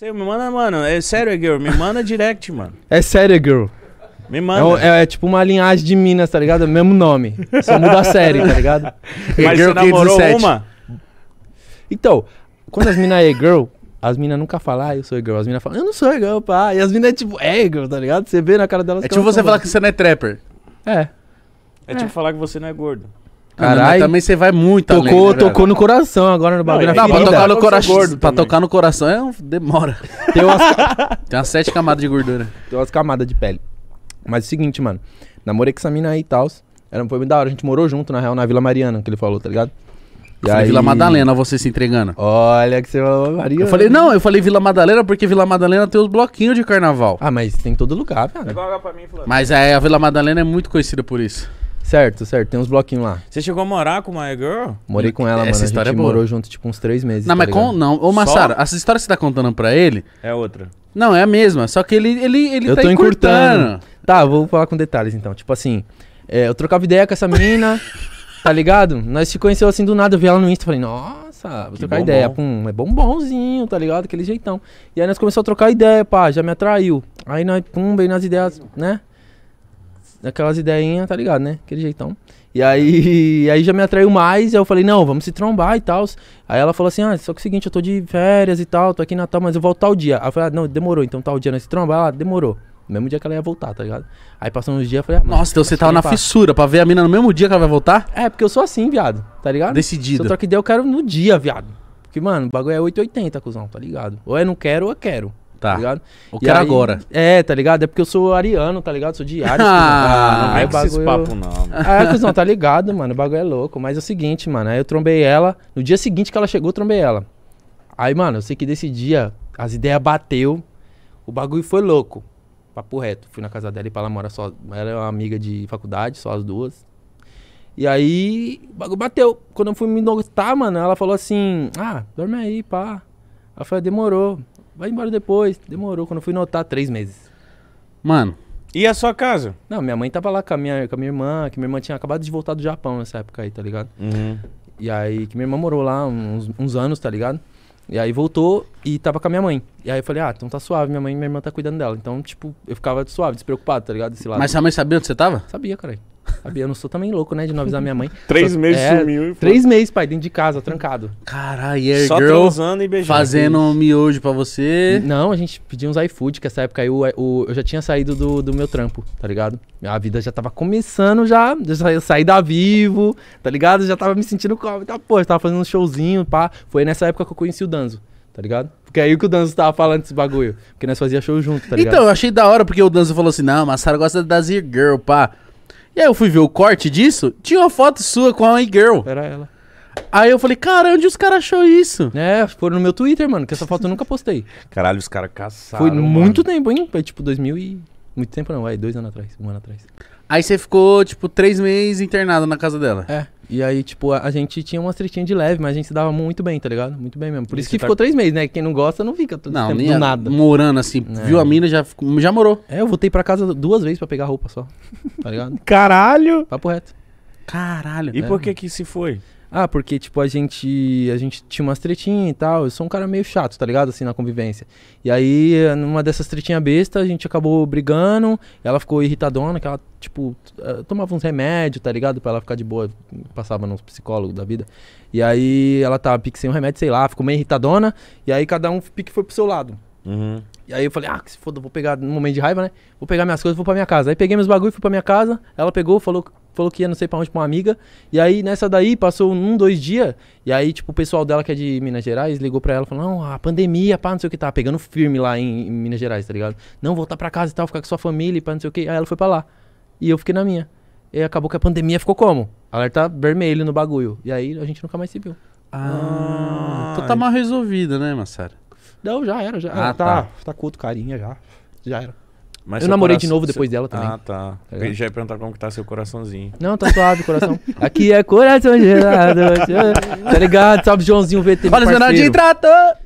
Você me manda, mano. É sério, girl. Me manda direct, mano. É sério, girl. Me manda. É, é, é tipo uma linhagem de Minas, tá ligado? É mesmo nome. Só muda a série, tá ligado? Mas girl você namorou 17. uma? Então, quando as minas é girl, as minas nunca falam, ah, eu sou girl. As minas falam, eu não sou girl, pá. E as minas é tipo, é girl, tá ligado? Você vê na cara delas. É tipo você falar que você não é trapper. É. É, tipo é. falar que você não é gordo. Caralho. Também você vai muito tocou, além, né, Tocou velho? no coração agora no bagulho. Não, não, pra tocar no coração. Pra tocar no coração é um... demora. Tem umas, tem umas sete camadas de gordura. Tem umas camadas de pele. Mas é o seguinte, mano. Namorei com essa mina aí e tal. Era, foi muito da hora. A gente morou junto, na real, na Vila Mariana, que ele falou, tá ligado? E falei aí... Vila Madalena, você se entregando. Olha que você falou Eu falei, não, eu falei Vila Madalena porque Vila Madalena tem os bloquinhos de carnaval. Ah, mas tem todo lugar, cara. Mas é, a Vila Madalena é muito conhecida por isso. Certo, certo. Tem uns bloquinhos lá. Você chegou a morar com uma girl? Morei com ela, Essa mano. a história gente é morou junto, tipo, uns três meses. Não, tá mas ligado? com, não. Ô, Massara, essa história que você tá contando pra ele... É outra. Não, é a mesma. Só que ele, ele, ele eu tá tô encurtando. encurtando. Tá, vou falar com detalhes, então. Tipo assim, é, eu trocava ideia com essa menina, tá ligado? Nós se conheceu assim do nada. Eu vi ela no Insta, falei, nossa, vou que trocar bombom. ideia. Pum, é bombonzinho, tá ligado? Aquele jeitão. E aí nós começamos a trocar ideia, pá, já me atraiu. Aí nós, pum, bem nas ideias, né? aquelas ideinhas, tá ligado, né? Aquele jeitão. E aí, aí já me atraiu mais, e eu falei, não, vamos se trombar e tal. Aí ela falou assim, ah, só que é o seguinte, eu tô de férias e tal, tô aqui na Natal, mas eu volto tal dia. Aí eu falei, ah, não, demorou, então tal dia nós se trombar, ela, demorou. No mesmo dia que ela ia voltar, tá ligado? Aí passou uns dias, eu falei, ah, mano, Nossa, então você tava na fissura pra ver a mina no mesmo dia que ela vai voltar? É, porque eu sou assim, viado, tá ligado? Decidido. eu que deu, eu quero no dia, viado. Porque, mano, o bagulho é 880, cuzão, tá ligado? Ou é não quero ou eu quero. Tá. tá. ligado? o que quero aí, agora. É, tá ligado? É porque eu sou ariano, tá ligado? Sou de Ares. ah, tá não é bagulho... esses papo, não. Mano. Ah, é, cuzão, tá ligado, mano. O bagulho é louco. Mas é o seguinte, mano. Aí eu trombei ela. No dia seguinte que ela chegou, eu trombei ela. Aí, mano, eu sei que desse dia as ideias bateu. O bagulho foi louco. Papo reto. Fui na casa dela e pra ela mora só. Ela é uma amiga de faculdade, só as duas. E aí, o bagulho bateu. Quando eu fui me notar, mano, ela falou assim: Ah, dorme aí, pá. Ela falou: Demorou vai embora depois. Demorou. Quando eu fui notar, três meses. Mano. E a sua casa? Não, minha mãe tava lá com a minha, com a minha irmã, que minha irmã tinha acabado de voltar do Japão nessa época aí, tá ligado? Uhum. E aí, que minha irmã morou lá uns, uns anos, tá ligado? E aí voltou e tava com a minha mãe. E aí eu falei, ah, então tá suave, minha mãe e minha irmã tá cuidando dela. Então, tipo, eu ficava suave, despreocupado, tá ligado? Desse lado. Mas sua mãe sabia onde você tava? Sabia, cara. Sabia? Eu não sou também louco, né? De não avisar minha mãe. três meses é, sumiu. E três meses, pai, dentro de casa, trancado. Caralho, yeah, Só girl transando e beijando. Fazendo um miojo pra você. Não, a gente pediu uns iFood, que essa época eu, eu, eu já tinha saído do, do meu trampo, tá ligado? A vida já tava começando já. já saí da Vivo, tá ligado? Já tava me sentindo como. Tá, pô, eu tava fazendo um showzinho, pá. Foi nessa época que eu conheci o Danzo tá ligado? Porque é aí que o Danzo tava falando desse bagulho. Porque nós fazia show junto, tá ligado? Então, eu achei da hora porque o Danzo falou assim: não, mas Sarah gosta das e girl, pá. E aí eu fui ver o corte disso, tinha uma foto sua com a girl. Era ela. Aí eu falei, cara, onde os caras achou isso? É, foram no meu Twitter, mano, que essa foto eu nunca postei. Caralho, os caras caçaram. Foi mano. muito tempo, hein? Foi tipo 2000 e. Muito tempo não, vai, dois anos atrás, um ano atrás. Aí você ficou, tipo, três meses internado na casa dela. É. E aí, tipo, a, a gente tinha umas tretinhas de leve, mas a gente se dava muito bem, tá ligado? Muito bem mesmo. Por e isso que tá... ficou três meses, né? Quem não gosta não fica todo não, tempo do nada. Morando assim, é. viu a mina, já, já morou. É, eu voltei pra casa duas vezes pra pegar roupa só. Tá ligado? Caralho! Papo reto. Caralho. E é. por que que se foi? Ah, porque, tipo, a gente. A gente tinha umas tretinhas e tal. Eu sou um cara meio chato, tá ligado? Assim, na convivência. E aí, numa dessas tretinhas besta, a gente acabou brigando. Ela ficou irritadona, que ela, tipo, eh, tomava uns remédios, tá ligado? Pra ela ficar de boa. Passava nos psicólogos da vida. E aí ela tava pique sem um remédio, sei lá, ficou meio irritadona. E aí cada um pique foi pro seu lado. Uhum. E aí eu falei, ah, que se foda, vou pegar, num momento de raiva, né? Vou pegar minhas coisas e vou pra minha casa. Aí peguei meus bagulho, fui pra minha casa. Ela pegou, falou, falou que ia não sei pra onde pra uma amiga. E aí nessa daí, passou um, dois dias. E aí, tipo, o pessoal dela que é de Minas Gerais ligou pra ela falou, não, a pandemia, pá, não sei o que tá. Pegando firme lá em, em Minas Gerais, tá ligado? Não, voltar pra casa e tal, ficar com sua família, pá, não sei o que. Aí ela foi pra lá. E eu fiquei na minha. E acabou que a pandemia ficou como? Alerta vermelho no bagulho. E aí a gente nunca mais se viu. Ah, então tá mal resolvida, né, Massara? Não, já era, já. Ah, tá, tá. curto tá com outro carinha já. Já era. Mas eu namorei coração, de novo depois dela também. Ah, tá. tá eu já ia perguntar como que tá seu coraçãozinho. Não, tá suave coração. Aqui é coração gelado. tá ligado? Salve, Joãozinho VT. Leonardo, Ronaldinho tratou!